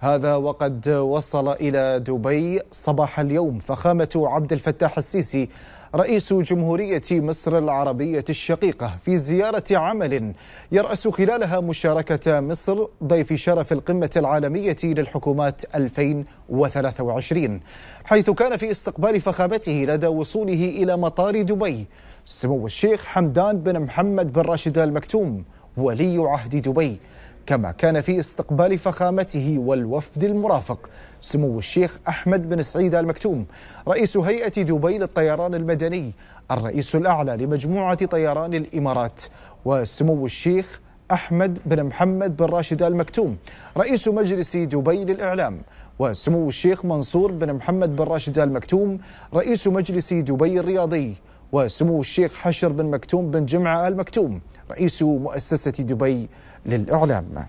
هذا وقد وصل إلى دبي صباح اليوم فخامة عبد الفتاح السيسي رئيس جمهورية مصر العربية الشقيقة في زيارة عمل يرأس خلالها مشاركة مصر ضيف شرف القمة العالمية للحكومات 2023 حيث كان في استقبال فخامته لدى وصوله إلى مطار دبي سمو الشيخ حمدان بن محمد بن راشد المكتوم ولي عهد دبي كما كان في استقبال فخامته والوفد المرافق سمو الشيخ أحمد بن سعيد المكتوم رئيس هيئة دبي للطيران المدني الرئيس الأعلى لمجموعة طيران الإمارات وسمو الشيخ أحمد بن محمد بن راشد المكتوم رئيس مجلس دبي للإعلام وسمو الشيخ منصور بن محمد بن راشد المكتوم رئيس مجلس دبي الرياضي وسمو الشيخ حشر بن مكتوم بن جمعة المكتوم رئيس مؤسسة دبي للإعلام